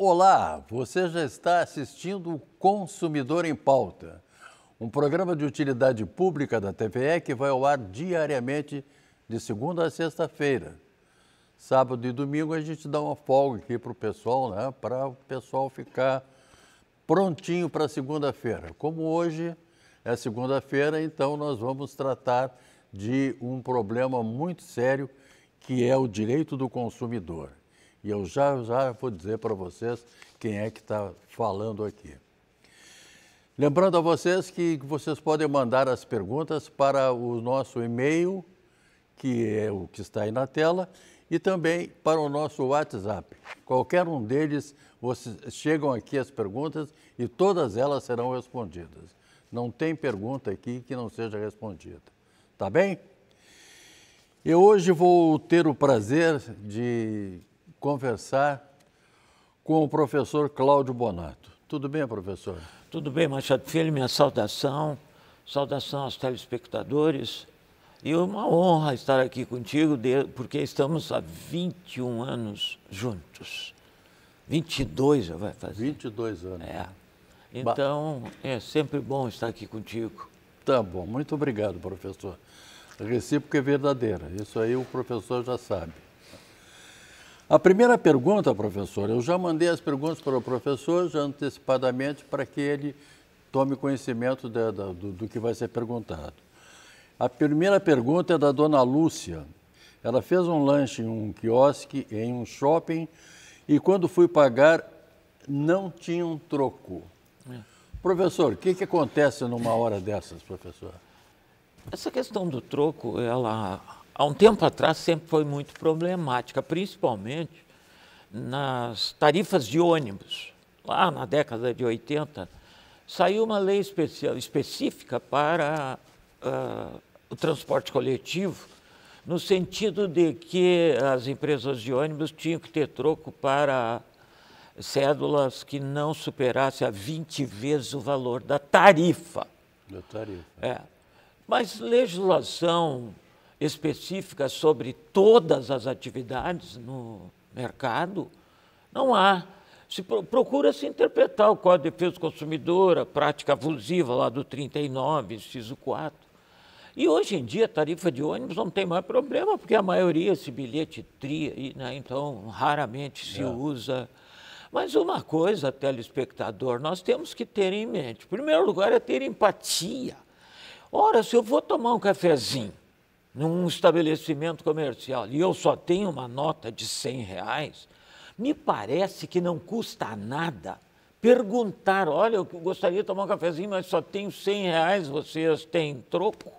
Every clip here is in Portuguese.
Olá, você já está assistindo o Consumidor em Pauta, um programa de utilidade pública da TVE que vai ao ar diariamente de segunda a sexta-feira. Sábado e domingo a gente dá uma folga aqui para o pessoal, né? Para o pessoal ficar prontinho para segunda-feira. Como hoje é segunda-feira, então nós vamos tratar de um problema muito sério que é o direito do consumidor. E eu já, já vou dizer para vocês quem é que está falando aqui. Lembrando a vocês que vocês podem mandar as perguntas para o nosso e-mail, que é o que está aí na tela, e também para o nosso WhatsApp. Qualquer um deles, vocês chegam aqui as perguntas e todas elas serão respondidas. Não tem pergunta aqui que não seja respondida. Tá bem? Eu hoje vou ter o prazer de conversar com o professor Cláudio Bonato. Tudo bem, professor? Tudo bem, Machado Filho, minha saudação, saudação aos telespectadores. E uma honra estar aqui contigo, porque estamos há 21 anos juntos. 22 já vai fazer. 22 anos. É. Então, é sempre bom estar aqui contigo. Tá bom, muito obrigado, professor. Recíproca é verdadeira, isso aí o professor já sabe. A primeira pergunta, professor, eu já mandei as perguntas para o professor já antecipadamente para que ele tome conhecimento de, de, do, do que vai ser perguntado. A primeira pergunta é da dona Lúcia. Ela fez um lanche em um quiosque, em um shopping, e quando fui pagar, não tinha um troco. É. Professor, o que, que acontece numa hora dessas, professor? Essa questão do troco, ela há um tempo atrás sempre foi muito problemática, principalmente nas tarifas de ônibus. Lá na década de 80, saiu uma lei especial, específica para uh, o transporte coletivo, no sentido de que as empresas de ônibus tinham que ter troco para cédulas que não superasse a 20 vezes o valor da tarifa. Da tarifa. É. Mas legislação específicas sobre todas as atividades no mercado? Não há. Se procura se interpretar o Código de Defesa do Consumidor, a prática abusiva lá do 39, inciso 4. E hoje em dia a tarifa de ônibus não tem mais problema, porque a maioria esse bilhete tria, né, então raramente se é. usa. Mas uma coisa, telespectador, nós temos que ter em mente. Em primeiro lugar é ter empatia. Ora, se eu vou tomar um cafezinho num estabelecimento comercial e eu só tenho uma nota de 100 reais, me parece que não custa nada perguntar, olha, eu gostaria de tomar um cafezinho, mas só tenho 100 reais, vocês têm troco?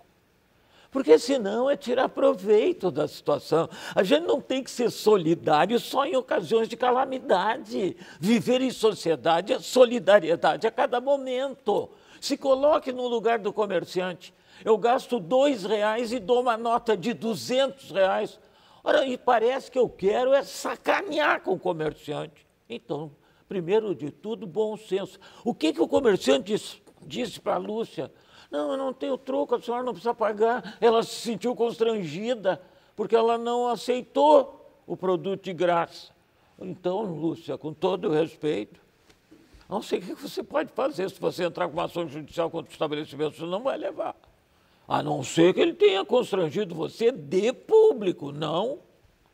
Porque senão é tirar proveito da situação. A gente não tem que ser solidário só em ocasiões de calamidade. Viver em sociedade é solidariedade a cada momento. Se coloque no lugar do comerciante. Eu gasto dois reais e dou uma nota de duzentos reais. Ora, e parece que eu quero é sacanear com o comerciante. Então, primeiro de tudo, bom senso. O que, que o comerciante disse, disse para a Lúcia? Não, eu não tenho troco, a senhora não precisa pagar. Ela se sentiu constrangida, porque ela não aceitou o produto de graça. Então, Lúcia, com todo o respeito, não sei o que você pode fazer. Se você entrar com uma ação judicial contra o estabelecimento, você não vai levar. A não ser que ele tenha constrangido você de público, não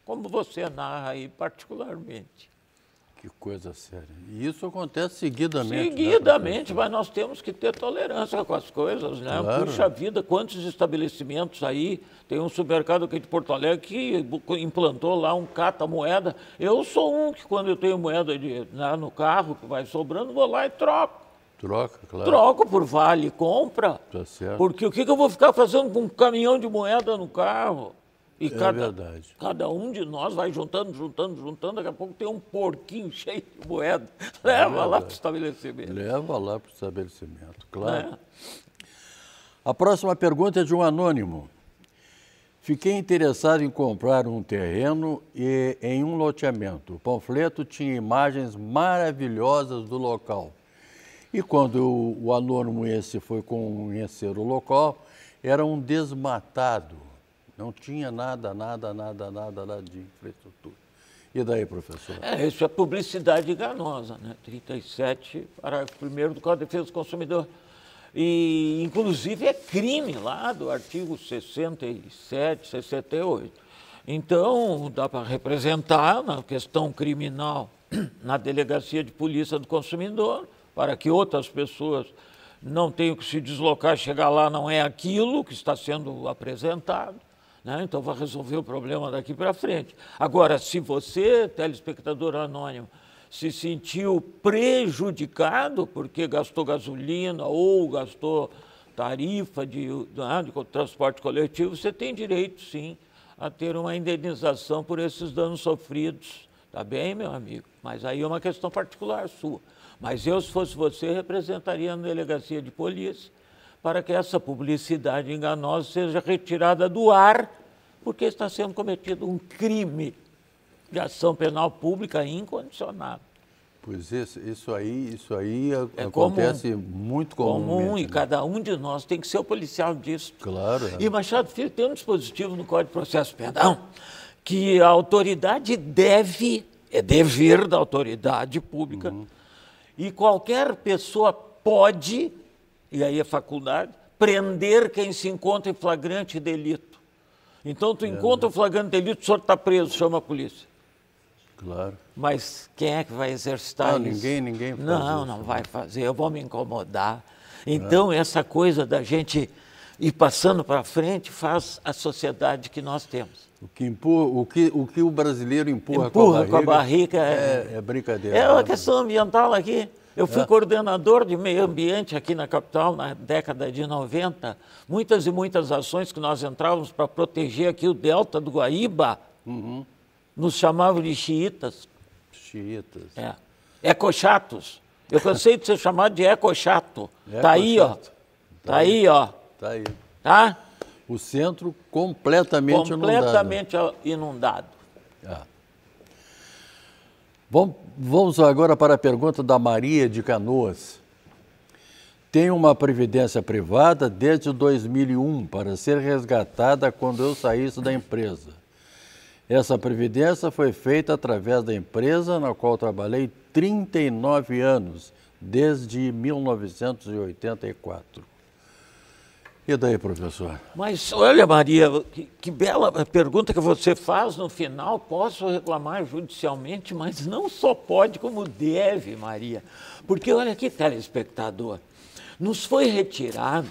como você narra aí particularmente. Que coisa séria. E isso acontece seguidamente. Né, seguidamente, né, mas nós temos que ter tolerância com as coisas, né? Claro. Puxa vida, quantos estabelecimentos aí. Tem um supermercado aqui de Porto Alegre que implantou lá um cata-moeda. Eu sou um que, quando eu tenho moeda de, né, no carro que vai sobrando, vou lá e troco. Troca, claro. Troco por vale, compra. Tá certo. Porque o que, que eu vou ficar fazendo com um caminhão de moeda no carro? E é cada, verdade. Cada um de nós vai juntando, juntando, juntando. Daqui a pouco tem um porquinho cheio de moeda. É Leva é lá para o estabelecimento. Leva lá para o estabelecimento, claro. É. A próxima pergunta é de um anônimo. Fiquei interessado em comprar um terreno e em um loteamento. O panfleto tinha imagens maravilhosas do local. E quando o aluno esse foi conhecer o local, era um desmatado, não tinha nada, nada, nada, nada, nada de infraestrutura. E daí, professor? É, isso é publicidade enganosa, né? 37, parágrafo 1 do Código de Defesa do Consumidor. E, inclusive, é crime lá do artigo 67, 68. Então, dá para representar na questão criminal na delegacia de polícia do consumidor para que outras pessoas não tenham que se deslocar, chegar lá não é aquilo que está sendo apresentado. Né? Então, vai resolver o problema daqui para frente. Agora, se você, telespectador anônimo, se sentiu prejudicado porque gastou gasolina ou gastou tarifa de, de, né, de transporte coletivo, você tem direito, sim, a ter uma indenização por esses danos sofridos. Tá bem, meu amigo? Mas aí é uma questão particular sua. Mas eu, se fosse você, representaria na delegacia de polícia para que essa publicidade enganosa seja retirada do ar, porque está sendo cometido um crime de ação penal pública incondicionado. Pois isso, é, isso aí, isso aí é acontece comum, muito comum. Comum e né? cada um de nós tem que ser o policial disso. Claro. É. E Machado Filho tem um dispositivo no Código de Processo Penal que a autoridade deve, é dever da autoridade pública, uhum. E qualquer pessoa pode, e aí é faculdade, prender quem se encontra em flagrante delito. Então, tu é, encontra o né? flagrante delito, o senhor está preso, chama a polícia. Claro. Mas quem é que vai exercitar não, ah, isso? Ninguém, ninguém Não, isso. não né? vai fazer, eu vou me incomodar. Então, é. essa coisa da gente e passando para frente faz a sociedade que nós temos. O que, empurra, o, que, o, que o brasileiro empurra, empurra com a barriga, com a barriga é, é, é, brincadeira. É uma questão ambiental aqui. Eu fui é. coordenador de meio ambiente aqui na capital na década de 90. Muitas e muitas ações que nós entrávamos para proteger aqui o delta do Guaíba, uhum. nos chamavam de xiitas. Xiitas. É. Ecochatos. Eu cansei de ser chamado de ecochato. Está aí, ó. Está tá aí, ó. Está aí. O centro completamente, completamente inundado. Completamente inundado. Bom, é. vamos agora para a pergunta da Maria de Canoas. Tenho uma previdência privada desde 2001 para ser resgatada quando eu saísse da empresa. Essa previdência foi feita através da empresa na qual trabalhei 39 anos, desde 1984. E daí, professor? Mas olha, Maria, que, que, bela pergunta que você faz no final. Posso reclamar judicialmente, mas não só pode, como deve, Maria. Porque olha aqui, telespectador, nos foi retirado,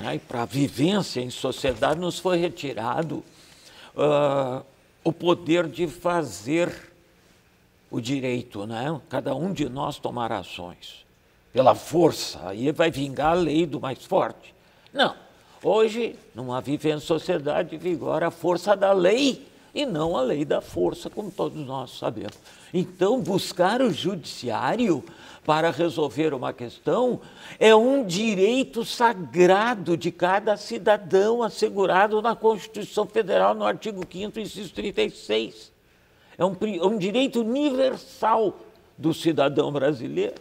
né, para a vivência em sociedade, nos foi retirado uh, o poder de fazer o direito, né? cada um de nós tomar ações pela força, aí vai vingar a lei do mais forte. Não. Hoje, numa vivendo sociedade, vigora a força da lei e não a lei da força, como todos nós sabemos. Então, buscar o judiciário para resolver uma questão é um direito sagrado de cada cidadão assegurado na Constituição Federal, no artigo 5, inciso 36. É um, é um direito universal do cidadão brasileiro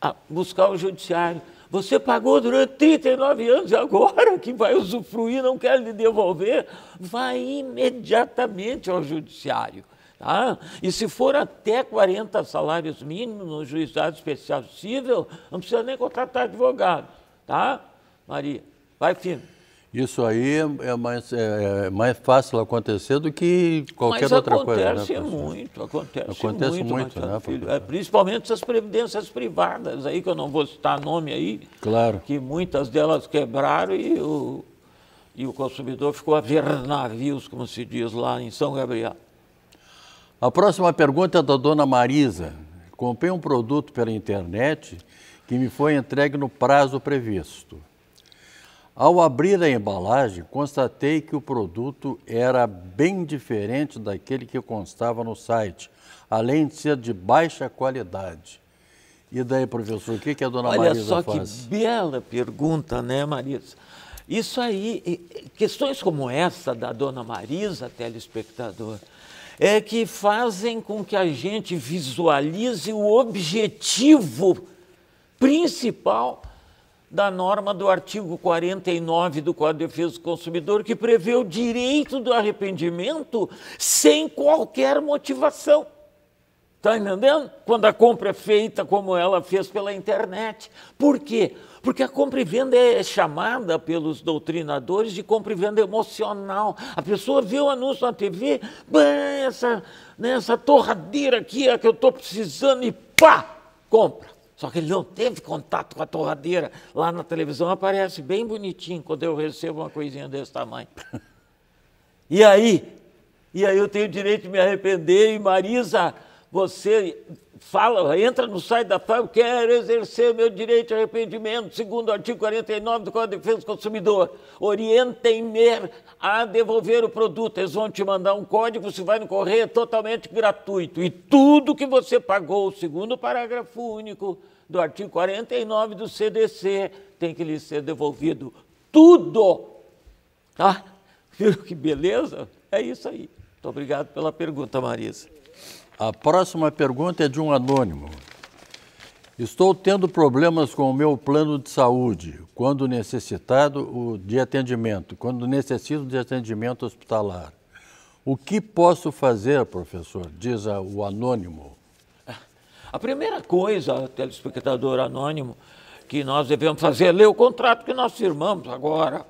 a buscar o judiciário. Você pagou durante 39 anos e agora que vai usufruir, não quer lhe devolver, vai imediatamente ao judiciário. Tá? E se for até 40 salários mínimos no juizado especial civil, não precisa nem contratar advogado. Tá? Maria, vai firme. Isso aí é mais, é, é mais fácil acontecer do que qualquer mas outra coisa. Né, acontece né, muito, acontece, acontece muito, muito né, filho, é, principalmente essas previdências privadas aí que eu não vou citar nome aí, claro, que muitas delas quebraram e o e o consumidor ficou a ver navios, como se diz lá em São Gabriel. A próxima pergunta é da dona Marisa. Comprei um produto pela internet que me foi entregue no prazo previsto. Ao abrir a embalagem, constatei que o produto era bem diferente daquele que constava no site, além de ser de baixa qualidade. E daí, professor, o que, a dona Olha Marisa faz? Olha só que bela pergunta, né, Marisa? Isso aí, questões como essa da dona Marisa, telespectador, é que fazem com que a gente visualize o objetivo principal da norma do artigo 49 do Código de Defesa do Consumidor, que prevê o direito do arrependimento sem qualquer motivação. Está entendendo? Quando a compra é feita como ela fez pela internet. Por quê? Porque a compra e venda é chamada pelos doutrinadores de compra e venda emocional. A pessoa vê o anúncio na TV, essa, né, essa torradeira aqui é a que eu estou precisando e pá, compra. Só que ele não teve contato com a torradeira. Lá na televisão aparece bem bonitinho quando eu recebo uma coisinha desse tamanho. E aí? E aí eu tenho o direito de me arrepender. E Marisa, você fala, entra no site da FAB, quero exercer o meu direito de arrependimento, segundo o artigo 49 do Código de Defesa do Consumidor. Orientem-me a devolver o produto. Eles vão te mandar um código, você vai no correio, é totalmente gratuito. E tudo que você pagou, segundo o parágrafo único do artigo 49 do CDC, tem que lhe ser devolvido. Tudo! tá viu que beleza? É isso aí. Muito obrigado pela pergunta, Marisa. A próxima pergunta é de um anônimo. Estou tendo problemas com o meu plano de saúde, quando necessitado de atendimento, quando necessito de atendimento hospitalar. O que posso fazer, professor? Diz o anônimo. A primeira coisa, telespectador anônimo, que nós devemos fazer é ler o contrato que nós firmamos agora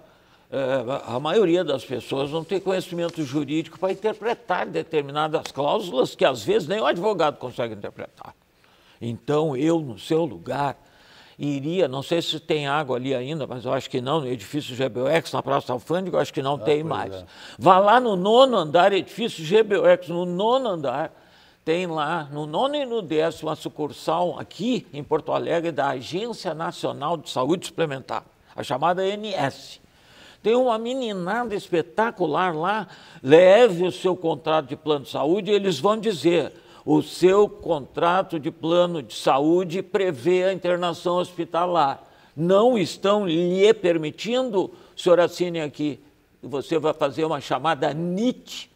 é, a maioria das pessoas não tem conhecimento jurídico para interpretar determinadas cláusulas que às vezes nem o advogado consegue interpretar. Então eu, no seu lugar, iria, não sei se tem água ali ainda, mas eu acho que não, no edifício GBUX, na Praça Alfândega, eu acho que não ah, tem mais. É. Vá lá no nono andar, edifício GBUX, no nono andar, tem lá, no nono e no décimo, a sucursal aqui em Porto Alegre da Agência Nacional de Saúde Suplementar, a chamada NS. Tem uma meninada espetacular lá, leve o seu contrato de plano de saúde, e eles vão dizer: o seu contrato de plano de saúde prevê a internação hospitalar. Não estão lhe permitindo, senhor assine aqui. Você vai fazer uma chamada NIT,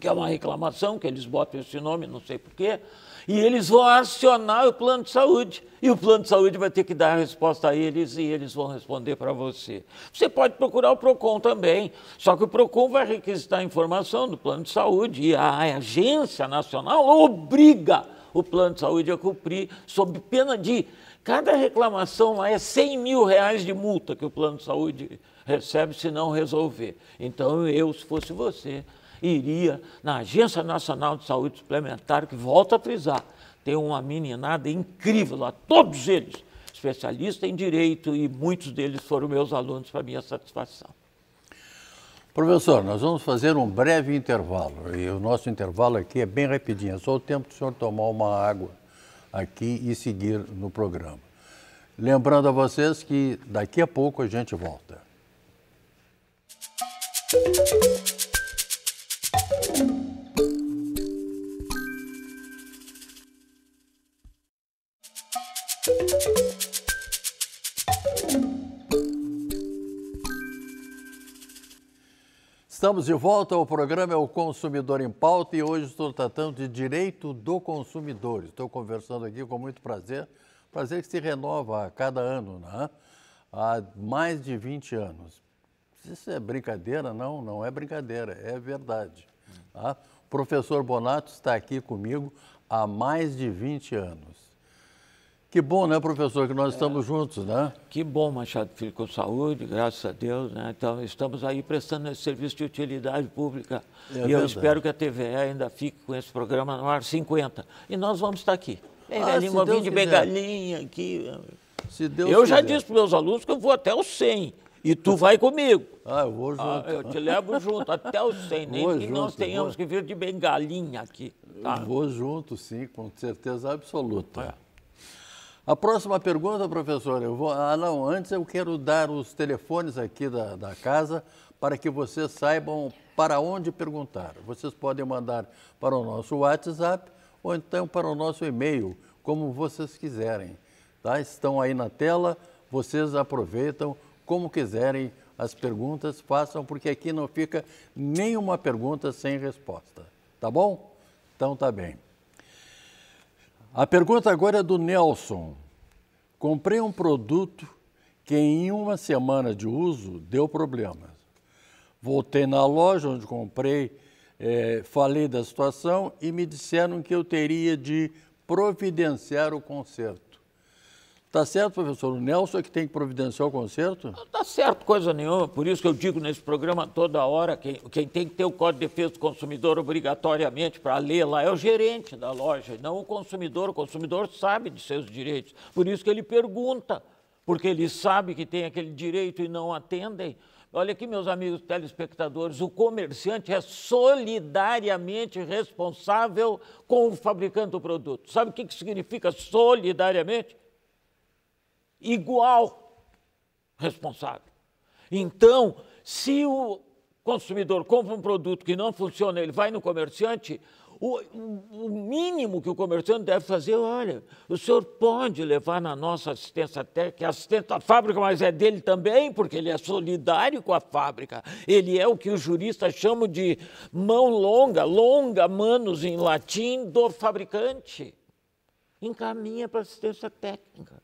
que é uma reclamação, que eles botam esse nome, não sei porquê, e eles vão acionar o plano de saúde. E o plano de saúde vai ter que dar a resposta a eles e eles vão responder para você. Você pode procurar o PROCON também, só que o PROCON vai requisitar informação do plano de saúde e a Agência Nacional obriga o plano de saúde a cumprir, sob pena de cada reclamação lá é 100 mil reais de multa que o plano de saúde recebe se não resolver. Então eu, se fosse você, iria na Agência Nacional de Saúde Suplementar, que volta a frisar, tem uma meninada incrível lá, todos eles especialistas em direito e muitos deles foram meus alunos para minha satisfação. Professor, nós vamos fazer um breve intervalo e o nosso intervalo aqui é bem rapidinho, é só o tempo do senhor tomar uma água aqui e seguir no programa. Lembrando a vocês que daqui a pouco a gente volta. Estamos de volta ao programa É o Consumidor em Pauta e hoje estou tratando de direito do consumidor. Estou conversando aqui com muito prazer, prazer que se renova a cada ano, né? há mais de 20 anos. Isso é brincadeira? Não, não é brincadeira, é verdade. Tá? O professor Bonato está aqui comigo há mais de 20 anos. Que bom, né, professor, que nós estamos juntos, né? Que bom, Machado Filho, com saúde, graças a Deus, né? Então, estamos aí prestando esse serviço de utilidade pública. É e verdade. eu espero que a TVE ainda fique com esse programa no ar 50. E nós vamos estar aqui. Bem ah, velhinho, de bengalinha aqui. Se Deus eu já quiser. disse para meus alunos que eu vou até o 100. E tu vai comigo. Ah, eu vou junto. Ah, eu te levo junto, até o 100. Nem vou que junto, nós tenhamos vou. que vir de bengalinha aqui. Tá? Eu vou junto, sim, com certeza absoluta. É. A próxima pergunta, professora. eu vou. Ah, não, antes eu quero dar os telefones aqui da, da casa para que vocês saibam para onde perguntar. Vocês podem mandar para o nosso WhatsApp ou então para o nosso e-mail, como vocês quiserem. Tá? Estão aí na tela, vocês aproveitam como quiserem as perguntas, façam, porque aqui não fica nenhuma pergunta sem resposta. Tá bom? Então tá bem. A pergunta agora é do Nelson. Comprei um produto que em uma semana de uso deu problemas. Voltei na loja onde comprei, é, falei da situação e me disseram que eu teria de providenciar o conserto. Tá certo, professor? O Nelson é que tem que providenciar o conserto? Não tá certo coisa nenhuma. Por isso que eu digo nesse programa toda hora, quem, quem tem que ter o Código de Defesa do Consumidor obrigatoriamente para ler lá é o gerente da loja, não o consumidor. O consumidor sabe de seus direitos. Por isso que ele pergunta, porque ele sabe que tem aquele direito e não atendem. Olha aqui, meus amigos telespectadores, o comerciante é solidariamente responsável com o fabricante do produto. Sabe o que, que significa solidariamente? igual responsável. Então, se o consumidor compra um produto que não funciona, ele vai no comerciante, o, o, mínimo que o comerciante deve fazer, olha, o senhor pode levar na nossa assistência técnica, assistente da fábrica, mas é dele também, porque ele é solidário com a fábrica. Ele é o que os juristas chamam de mão longa, longa manos em latim, do fabricante. Encaminha para assistência técnica.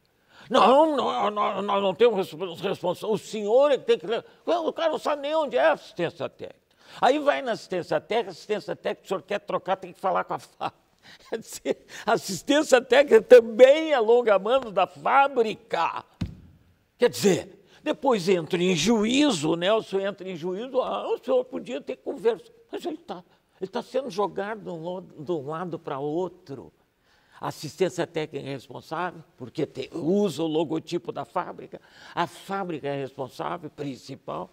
Não, não, não, nós não temos responsabilidade. O senhor é que tem que. O cara não sabe nem onde é a assistência técnica. Aí vai na assistência técnica, assistência técnica, o senhor quer trocar, tem que falar com a fábrica. Quer dizer, assistência técnica também é longa-mano da fábrica. Quer dizer, depois entra em juízo, né? O senhor entra em juízo, ah, o senhor podia ter conversa. Mas ele está ele tá sendo jogado de um lado para outro assistência técnica é responsável, porque usa o logotipo da fábrica, a fábrica é responsável, principal,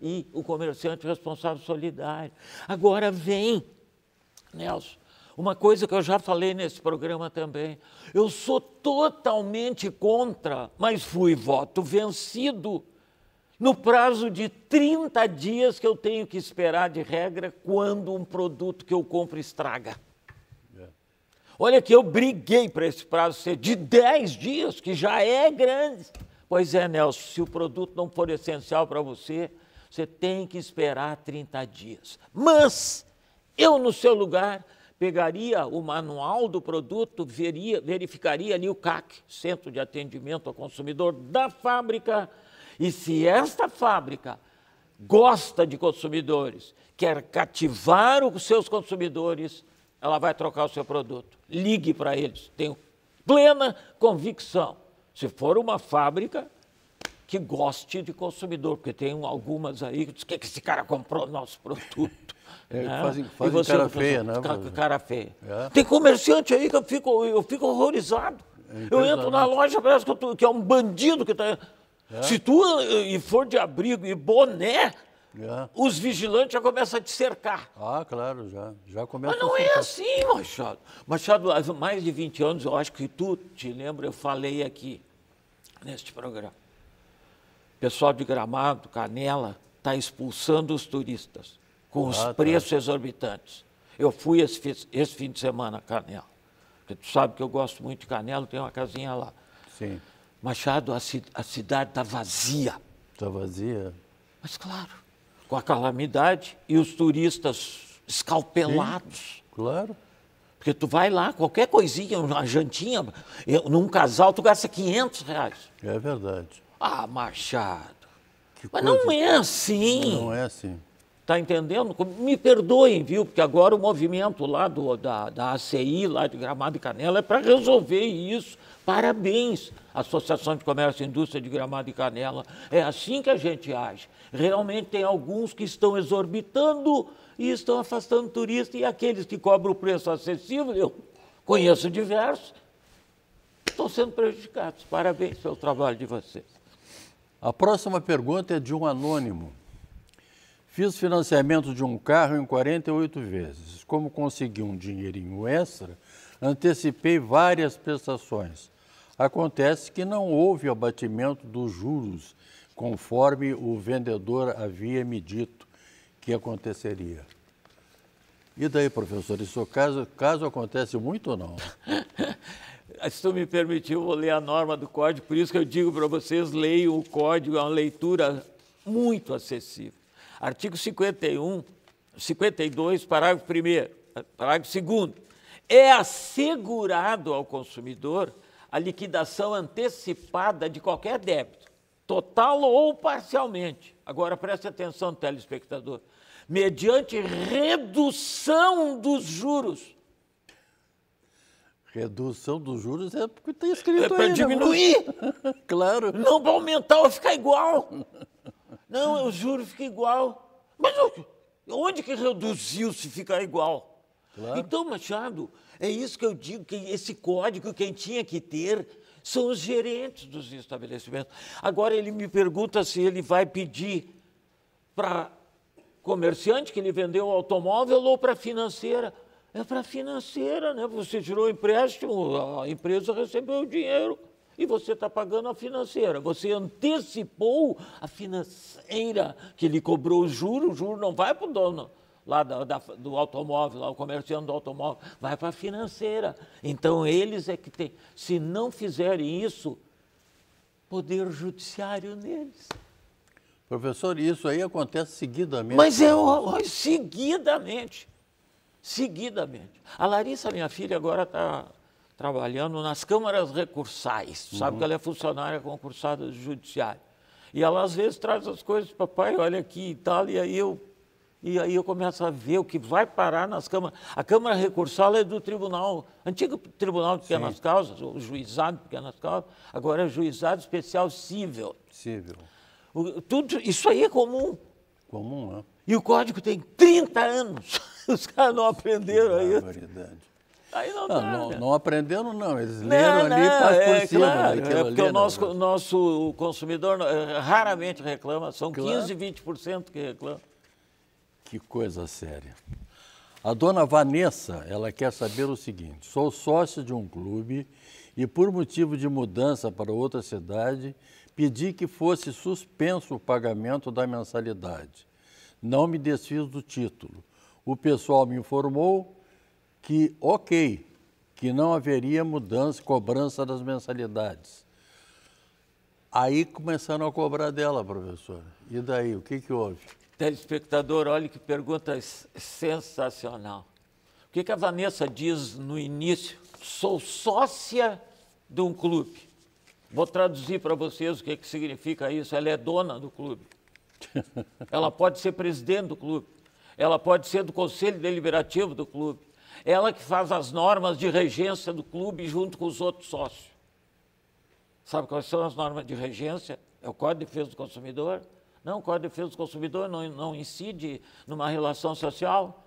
e o comerciante responsável solidário. Agora vem, Nelson, uma coisa que eu já falei nesse programa também. Eu sou totalmente contra, mas fui voto vencido no prazo de 30 dias que eu tenho que esperar de regra quando um produto que eu compro estraga. Olha que eu briguei para esse prazo ser de 10 dias, que já é grande. Pois é, Nelson, se o produto não for essencial para você, você tem que esperar 30 dias. Mas eu, no seu lugar, pegaria o manual do produto, veria, verificaria ali o CAC, Centro de Atendimento ao Consumidor da fábrica, e se esta fábrica gosta de consumidores, quer cativar os seus consumidores, ela vai trocar o seu produto. Ligue para eles. Tenho plena convicção. Se for uma fábrica que goste de consumidor, porque tem algumas aí que dizem que, esse cara comprou nosso produto? É, né? fazem, fazem e você, cara feia, né? Cara feia. É. Tem comerciante aí que eu fico, eu fico horrorizado. É eu entro na loja, parece que, tô, que é um bandido que está... É. Se tu eh, e for de abrigo e boné, os vigilantes já começam a te cercar. Ah, claro, já. Já começa Mas não é assim, Machado. Machado, há mais de 20 anos, eu acho que tu te lembra, eu falei aqui, neste programa. Pessoal de Gramado, Canela, está expulsando os turistas com ah, os tá. preços exorbitantes. Eu fui esse, esse fim de semana a Canela. Porque tu sabe que eu gosto muito de Canela, tem uma casinha lá. Sim. Machado, a, a cidade está vazia. Está vazia? Mas claro com a calamidade e os turistas escalpelados. Sim, claro. Porque tu vai lá, qualquer coisinha, uma jantinha, eu, num casal, tu gasta 500 reais. É verdade. Ah, Machado. Que Mas coisa. não é assim. Não é assim. Está entendendo? Me perdoem, viu? Porque agora o movimento lá do, da, da ACI, lá de Gramado e Canela, é para resolver isso. Parabéns, Associação de Comércio e Indústria de Gramado e Canela. É assim que a gente age. Realmente tem alguns que estão exorbitando e estão afastando turista, e aqueles que cobram o preço acessível, eu conheço diversos, estão sendo prejudicados. Parabéns pelo trabalho de vocês. A próxima pergunta é de um anônimo. Fiz financiamento de um carro em 48 vezes. Como consegui um dinheirinho extra, antecipei várias prestações. Acontece que não houve abatimento dos juros, conforme o vendedor havia me dito que aconteceria. E daí, professor, isso caso, caso acontece muito ou não? Se tu me permitir, eu vou ler a norma do código, por isso que eu digo para vocês, leiam o código, é uma leitura muito acessível. Artigo 51, 52, parágrafo 1, parágrafo 2. É assegurado ao consumidor a liquidação antecipada de qualquer débito, total ou parcialmente. Agora preste atenção, telespectador. Mediante redução dos juros. Redução dos juros é porque está escrito é aí. para né? diminuir. claro. Não para aumentar ou ficar igual. Não, eu juro, fica igual. Mas onde que reduziu se ficar igual? Claro. Então, Machado, é isso que eu digo, que esse código quem tinha que ter são os gerentes dos estabelecimentos. Agora ele me pergunta se ele vai pedir para comerciante que ele vendeu o automóvel ou para financeira. É para financeira, né? Você tirou o empréstimo, a empresa recebeu o dinheiro e você está pagando a financeira. Você antecipou a financeira que lhe cobrou o juro, o juro não vai para o dono lá da, da, do automóvel, lá o comerciante do automóvel, vai para a financeira. Então eles é que tem. Se não fizerem isso, poder judiciário neles. Professor, isso aí acontece seguidamente. Mas é seguidamente. Seguidamente. A Larissa, minha filha, agora está trabalhando nas câmaras recursais. sabe uhum. que ela é funcionária concursada do judiciário. E ela às vezes traz as coisas, papai, olha aqui e tal, e aí eu e aí eu começo a ver o que vai parar nas câmaras. A Câmara Recursal é do Tribunal, antigo Tribunal de Pequenas Sim. Causas, o Juizado de Pequenas Causas, agora é Juizado Especial civil. Civil. O, tudo, isso aí é comum. Comum, né? E o código tem 30 anos. Os caras não aprenderam que aí. Aí não, não, não, né? não não. Eles leram não, ali não, por é, cima. Claro, é porque ali, né? o nosso, não. nosso consumidor eh, raramente reclama, são claro. 15%, 20% que reclamam. Que coisa séria. A dona Vanessa, ela quer saber o seguinte: sou sócia de um clube e, por motivo de mudança para outra cidade, pedi que fosse suspenso o pagamento da mensalidade. Não me desfiz do título. O pessoal me informou que, ok, que não haveria mudança, cobrança das mensalidades. Aí começaram a cobrar dela, professora. E daí, o que, que houve? Telespectador, olha que pergunta sensacional. O que, que a Vanessa diz no início? Sou sócia de um clube. Vou traduzir para vocês o que, que significa isso. Ela é dona do clube. Ela pode ser presidente do clube. Ela pode ser do conselho deliberativo do clube ela que faz as normas de regência do clube junto com os outros sócios. Sabe quais são as normas de regência? É o Código de Defesa do Consumidor? Não, o Código de Defesa do Consumidor não, não incide numa relação social.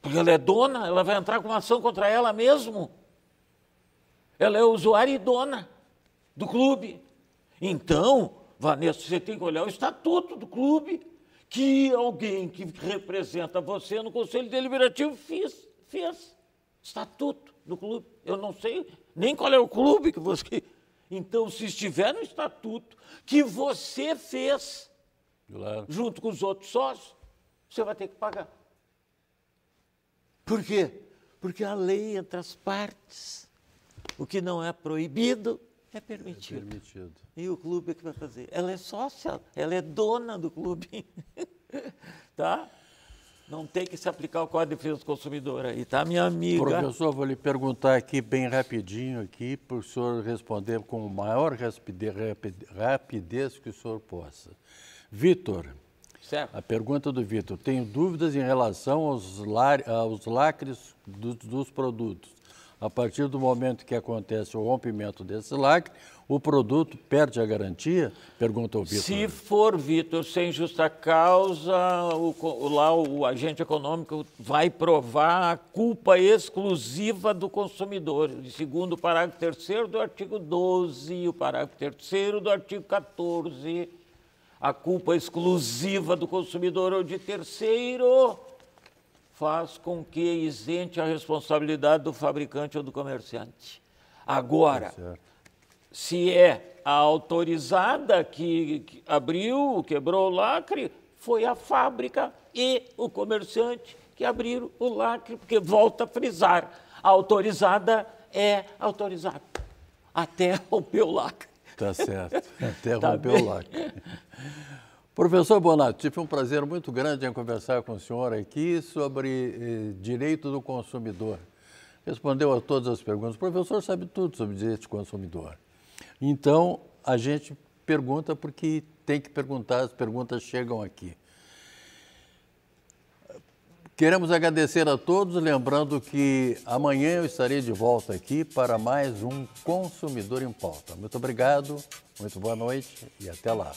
Porque ela é dona, ela vai entrar com uma ação contra ela mesmo. Ela é usuária e dona do clube. Então, Vanessa, você tem que olhar o estatuto do clube que alguém que representa você no Conselho Deliberativo fez. fez. Estatuto do clube. Eu não sei nem qual é o clube que você. Então, se estiver no estatuto que você fez, claro. junto com os outros sócios, você vai ter que pagar. Por quê? Porque a lei entre as partes. O que não é proibido é permitido. É permitido. E o clube é que vai fazer. Ela é sócia, ela é dona do clube. tá? Não tem que se aplicar o Código de Defesa do Consumidor aí, tá, minha amiga? Professor, vou lhe perguntar aqui bem rapidinho aqui, para o senhor responder com a maior rapidez, rapidez que o senhor possa. Vitor, certo. a pergunta do Vitor. Tenho dúvidas em relação aos, aos lacres do, dos produtos. A partir do momento que acontece o rompimento desse lacre, o produto perde a garantia? Pergunta o Vitor. Se for, Vitor, sem justa causa, o, o, lá o agente econômico vai provar a culpa exclusiva do consumidor, segundo o parágrafo 3 do artigo 12, o parágrafo 3 do artigo 14, a culpa exclusiva do consumidor ou de terceiro faz com que isente a responsabilidade do fabricante ou do comerciante. Agora, é se é a autorizada que, que abriu, quebrou o lacre, foi a fábrica e o comerciante que abriram o lacre, porque volta a frisar, a autorizada é autorizada. Até romper o lacre. Está certo. Até tá romper o lacre. Professor Bonato, tive um prazer muito grande em conversar com o senhor aqui sobre eh, direito do consumidor. Respondeu a todas as perguntas. O professor sabe tudo sobre direito do consumidor. Então, a gente pergunta porque tem que perguntar, as perguntas chegam aqui. Queremos agradecer a todos, lembrando que amanhã eu estarei de volta aqui para mais um Consumidor em Pauta. Muito obrigado, muito boa noite e até lá.